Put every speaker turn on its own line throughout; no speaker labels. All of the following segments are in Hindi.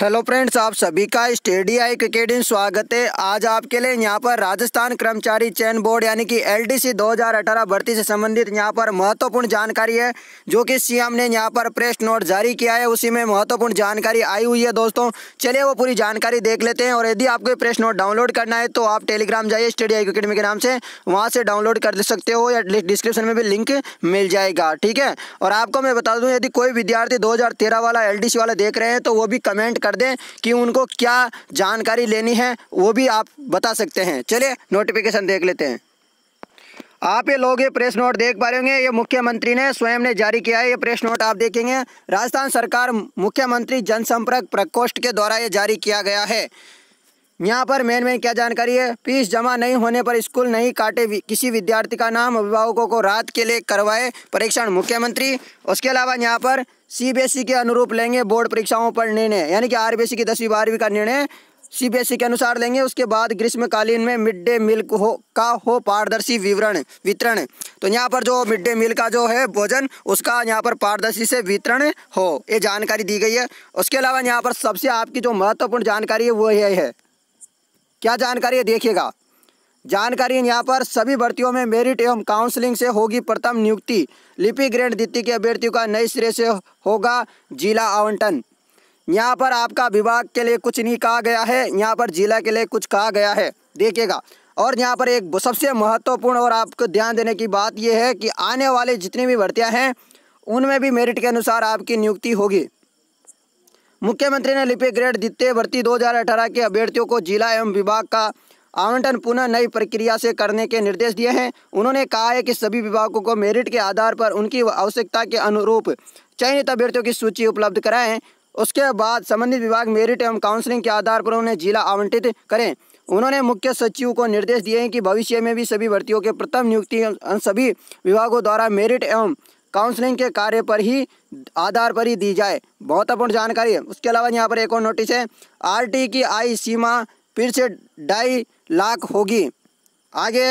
हेलो फ्रेंड्स आप सभी का स्टेडी आई में स्वागत है आज आपके लिए यहाँ पर राजस्थान कर्मचारी चयन बोर्ड यानी कि एलडीसी 2018 भर्ती से संबंधित यहाँ पर महत्वपूर्ण जानकारी है जो कि सीएम ने यहाँ पर प्रेस नोट जारी किया है उसी में महत्वपूर्ण जानकारी आई हुई है दोस्तों चलिए वो पूरी जानकारी देख लेते हैं और यदि आपको प्रेस नोट डाउनलोड करना है तो आप टेलीग्राम जाइए स्टेडी आई क्रिकेट के नाम से वहाँ से डाउनलोड कर सकते हो या डिस्क्रिप्शन में भी लिंक मिल जाएगा ठीक है और आपको मैं बता दूँ यदि कोई विद्यार्थी दो वाला एल वाला देख रहे हैं तो वो भी कमेंट कर दें कि उनको क्या जानकारी लेनी है वो भी आप बता सकते हैं चलिए नोटिफिकेशन देख लेते हैं आप ये लोग ये प्रेस नोट देख पा रहे होंगे ये मुख्यमंत्री ने स्वयं ने जारी किया है ये प्रेस नोट आप देखेंगे राजस्थान सरकार मुख्यमंत्री जनसंपर्क प्रकोष्ठ के द्वारा ये जारी किया गया है यहाँ पर मेन मेन क्या जानकारी है फीस जमा नहीं होने पर स्कूल नहीं काटे किसी विद्यार्थी का नाम अभिभावकों को रात के लिए करवाए परीक्षण मुख्यमंत्री उसके अलावा यहाँ पर सी के अनुरूप लेंगे बोर्ड परीक्षाओं पर निर्णय यानी कि आर की दसवीं बारहवीं का निर्णय सी के अनुसार लेंगे उसके बाद ग्रीष्मकालीन में मिड डे मील हो का हो पारदर्शी विवरण वितरण तो यहाँ पर जो मिड डे मील का जो है भोजन उसका यहाँ पर पारदर्शी से वितरण हो ये जानकारी दी गई है उसके अलावा यहाँ पर सबसे आपकी जो महत्वपूर्ण जानकारी है वो यही है क्या जानकारी है देखिएगा जानकारी यहाँ पर सभी भर्तियों में मेरिट एवं काउंसलिंग से होगी प्रथम नियुक्ति लिपि ग्रेड द्वितीय के अभ्यर्थियों का नए सिरे से होगा जिला आवंटन यहाँ पर आपका विभाग के लिए कुछ नहीं कहा गया है यहाँ पर जिला के लिए कुछ कहा गया है देखिएगा और यहाँ पर एक सबसे महत्वपूर्ण और आपको ध्यान देने की बात यह है कि आने वाले जितनी भी भर्तियाँ हैं उनमें भी मेरिट के अनुसार आपकी नियुक्ति होगी मुख्यमंत्री ने लिपिक ग्रेड द्वितीय भर्ती 2018 के अभ्यर्थियों को जिला एवं विभाग का आवंटन पुनः नई प्रक्रिया से करने के निर्देश दिए हैं उन्होंने कहा है कि सभी विभागों को मेरिट के आधार पर उनकी आवश्यकता के अनुरूप चयनित अभ्यर्थियों की सूची उपलब्ध कराएं उसके बाद संबंधित विभाग मेरिट एवं काउंसलिंग के आधार पर उन्हें जिला आवंटित करें उन्होंने मुख्य सचिव को निर्देश दिए हैं कि भविष्य में भी सभी भर्तियों के प्रथम नियुक्ति सभी विभागों द्वारा मेरिट एवं काउंसलिंग के कार्य पर ही आधार पर ही दी जाए बहुत अपूर्ण जानकारी है उसके अलावा यहाँ पर एक और नोटिस है आर की आय सीमा फिर से ढाई लाख होगी आगे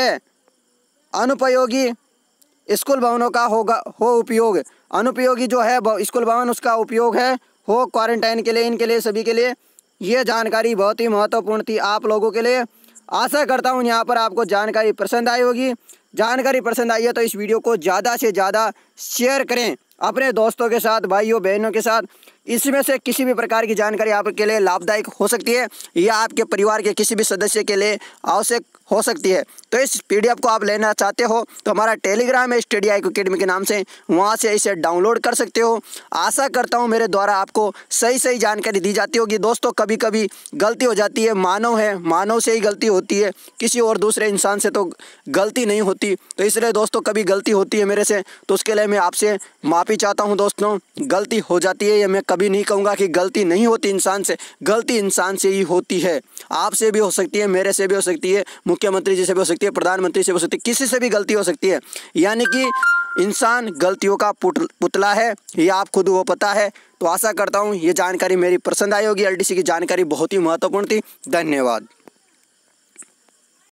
अनुपयोगी स्कूल भवनों का होगा हो उपयोग अनुपयोगी जो है स्कूल भवन उसका उपयोग है हो क्वारंटाइन के लिए इनके लिए सभी के लिए ये जानकारी बहुत ही महत्वपूर्ण थी आप लोगों के लिए आशा करता हूँ यहाँ पर आपको जानकारी पसंद आई होगी जानकारी पसंद आई है तो इस वीडियो को ज़्यादा से ज़्यादा शेयर करें अपने दोस्तों के साथ भाइयों बहनों के साथ इसमें से किसी भी प्रकार की जानकारी आपके लिए लाभदायक हो सकती है या आपके परिवार के किसी भी सदस्य के लिए आवश्यक हो सकती है तो इस पीडीएफ को आप लेना चाहते हो तो हमारा टेलीग्राम है स्टडी आई अकेडमी के नाम से वहाँ से इसे डाउनलोड कर सकते हो आशा करता हूँ मेरे द्वारा आपको सही सही जानकारी दी जाती होगी दोस्तों कभी कभी गलती हो जाती है मानव है मानव से ही गलती होती है किसी और दूसरे इंसान से तो गलती नहीं होती तो इसलिए दोस्तों कभी गलती होती है मेरे से तो उसके लिए मैं आपसे माफ़ी चाहता हूँ दोस्तों गलती हो जाती है या मैं कभी नहीं कहूँगा कि गलती नहीं होती इंसान से गलती इंसान से ही होती है आपसे भी हो सकती है मेरे से भी हो सकती है मुख्यमंत्री जी से भी हो सकती है प्रधानमंत्री से भी हो सकती है किसी से भी गलती हो सकती है यानी कि इंसान गलतियों का पुतला है ये आप खुद वो पता है तो आशा करता हूँ ये जानकारी मेरी पसंद आई होगी एल की जानकारी बहुत ही महत्वपूर्ण थी धन्यवाद